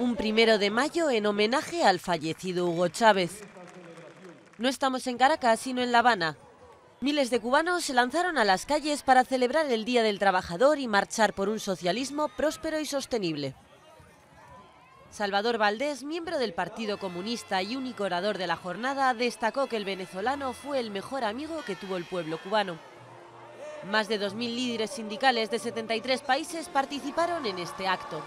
Un primero de mayo en homenaje al fallecido Hugo Chávez. No estamos en Caracas, sino en La Habana. Miles de cubanos se lanzaron a las calles para celebrar el Día del Trabajador y marchar por un socialismo próspero y sostenible. Salvador Valdés, miembro del Partido Comunista y único orador de la jornada, destacó que el venezolano fue el mejor amigo que tuvo el pueblo cubano. Más de 2.000 líderes sindicales de 73 países participaron en este acto.